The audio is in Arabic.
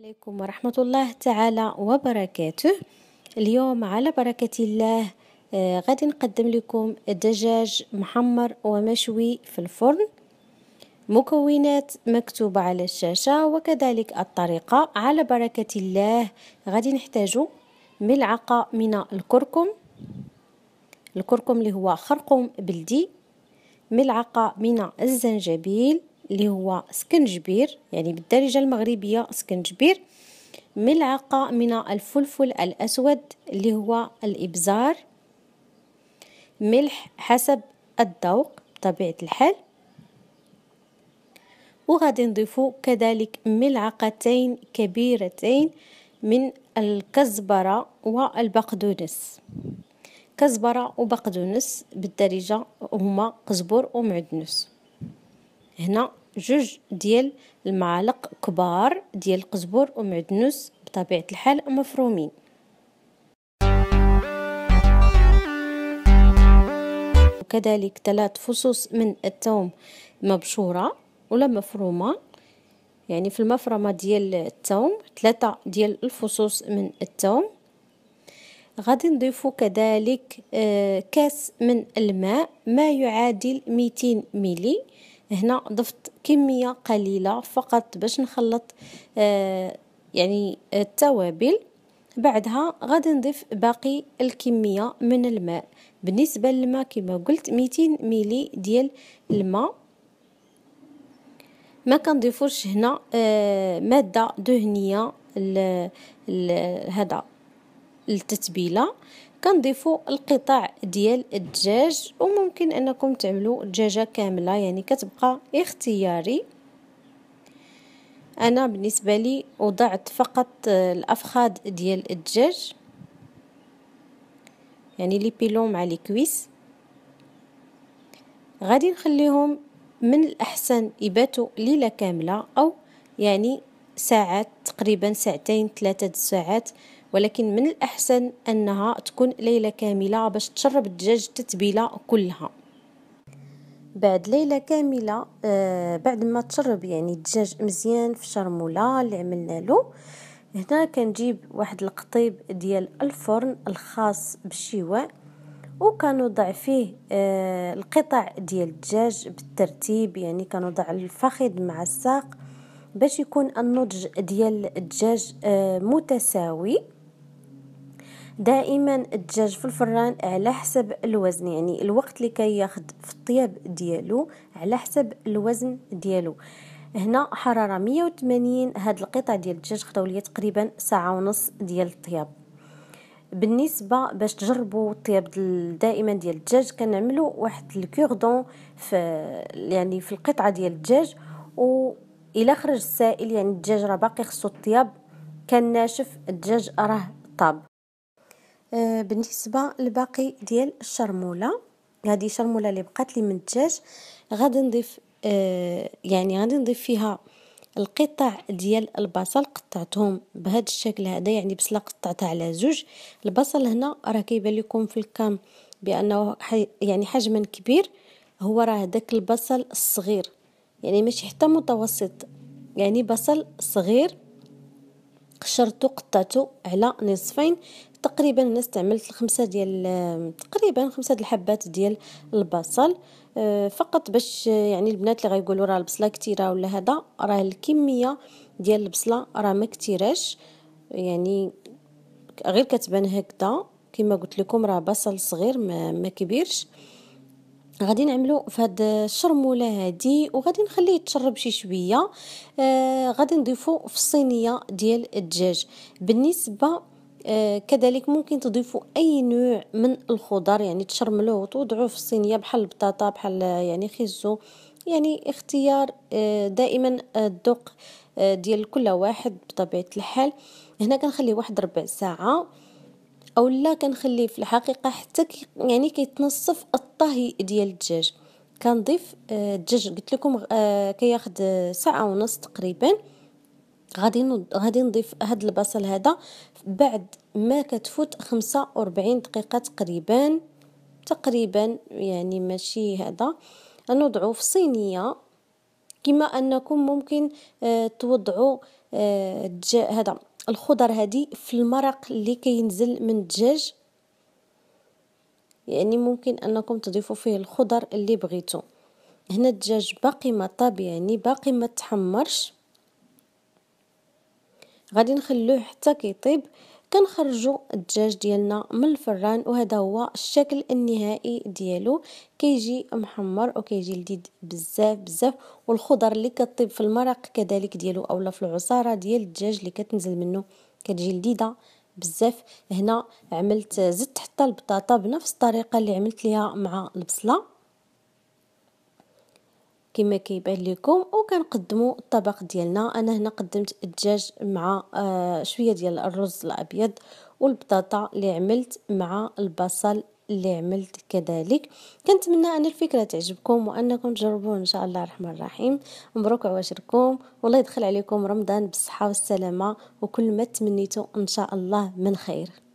عليكم ورحمة الله تعالى وبركاته اليوم على بركة الله آه، غادي نقدم لكم دجاج محمر ومشوي في الفرن مكونات مكتوبة على الشاشة وكذلك الطريقة على بركة الله غادي نحتاج ملعقة من الكركم الكركم اللي هو خرقوم بلدي ملعقة من الزنجبيل اللي هو سكنجبير يعني بالدارجة المغربية سكنجبير ملعقة من الفلفل الأسود اللي هو الإبزار ملح حسب الذوق بطبيعة الحال وغادي نضيفو كذلك ملعقتين كبيرتين من الكزبرة والبقدونس كزبرة وبقدونس بالدارجة هما قزبر ومعدنوس هنا جوج ديال المعالق كبار ديال القزبر ومعدنوس بطبيعه الحال مفرومين وكذلك ثلاث فصوص من الثوم مبشوره ولا مفرومه يعني في المفرمه ديال الثوم ثلاثه ديال الفصوص من الثوم غادي نضيفو كذلك آه، كاس من الماء ما يعادل 200 ملي هنا ضفت كمية قليلة فقط باش نخلط آه، يعني التوابل بعدها غادي نضيف باقي الكمية من الماء بالنسبة للماء كما قلت 200 ميلي ديال الماء ما كنضيفوش هنا آه، مادة دهنية هذا التتبيله كنضيفوا القطع ديال الدجاج وممكن انكم تعملوا دجاجه كامله يعني كتبقى اختياري انا بالنسبه لي وضعت فقط آه، الافخاد ديال الدجاج يعني لي بيلون مع لي كويس غادي نخليهم من الاحسن يباتوا ليله كامله او يعني ساعات تقريبا ساعتين ثلاثه ساعات ولكن من الأحسن أنها تكون ليلة كاملة باش تشرب الدجاج التتبيلة كلها بعد ليله كامله آه بعد ما تشرب يعني الدجاج مزيان في شرموله اللي عملنا له هنا كنجيب واحد القطيب ديال الفرن الخاص بالشواء وكنوضع فيه آه القطع ديال الدجاج بالترتيب يعني كنوضع الفخذ مع الساق باش يكون النضج ديال الدجاج آه متساوي دائما الدجاج في الفران على حسب الوزن يعني الوقت اللي كياخد في الطياب ديالو على حسب الوزن ديالو هنا حراره 180 هاد القطع ديال الدجاج خداو ليا تقريبا ساعه ونص ديال الطياب بالنسبه باش تجربوا الطياب دائما ديال الدجاج كنعملوا واحد الكوردون في يعني في القطعه ديال الدجاج و الا خرج السائل يعني الدجاج راه باقي خصو الطياب كان ناشف الدجاج راه طاب آه، بالنسبه لباقي ديال الشرموله هذه شرموله اللي بقات لي من الدجاج غادي نضيف آه، يعني غادي نضيف فيها القطع ديال البصل قطعتهم بهذا الشكل هذا يعني بصله قطعتها على زوج البصل هنا راه كيبان لكم في الكام بانه يعني حجما كبير هو راه داك البصل الصغير يعني ماشي حتى متوسط يعني بصل صغير قشرته قطعته على نصفين تقريبا انا استعملت خمسة ديال تقريبا خمسة ديال الحبات ديال البصل آه، فقط باش آه، يعني البنات اللي غيقولوا راه البصله كثيره ولا هذا راه الكميه ديال البصله راه ما كثيراش يعني غير كتبان هكذا كما قلت لكم راه بصل صغير ما, ما كبيرش غادي نعملو في هاد الشرموله هادي وغادي نخليه يتشرب شي شويه آه غادي نضيفو في الصينيه ديال الدجاج بالنسبه آه، كذلك ممكن تضيفوا اي نوع من الخضر يعني تشرملوه وتوضعوه في الصينيه بحال البطاطا بحال آه، يعني خيزو يعني اختيار آه، دائما الذوق ديال كل واحد بطبيعه الحال هنا كنخليه واحد ربع ساعه او لا كنخليه في الحقيقه حتى يعني كيتنصف الطهي ديال الدجاج كنضيف الدجاج قلت لكم كياخد ساعه ونص تقريبا غادي غادي نضيف هاد البصل هذا بعد ما كتفوت خمسة دقيقه تقريبا تقريبا يعني ماشي هذا نوضعو في صينيه كما انكم ممكن آه توضعوا آه هذا الخضر هذه في المرق اللي كينزل من الدجاج يعني ممكن انكم تضيفوا فيه الخضر اللي بغيتو هنا الدجاج باقي ما طاب يعني باقي ما تحمرش غادي نخلوه حتى كيطيب كنخرجوا الدجاج ديالنا من الفران وهذا هو الشكل النهائي ديالو كيجي محمر وكيجي لذيذ بزاف بزاف والخضر اللي كطيب في المرق كذلك ديالو اولا في العصاره ديال الدجاج اللي كتنزل منه كتجي لذيذه بزاف هنا عملت زدت حتى البطاطا بنفس الطريقه اللي عملت ليها مع البصله كما كيبان لكم وكنقدموا الطبق ديالنا انا هنا قدمت الدجاج مع آه، شويه ديال الرز الابيض والبطاطا اللي عملت مع البصل اللي عملت كذلك كنتمنى ان الفكره تعجبكم وانكم تجربوه ان شاء الله الرحمن الرحيم مبروك عواشركم والله يدخل عليكم رمضان بالصحه والسلامه وكل ما تمنيتو ان شاء الله من خير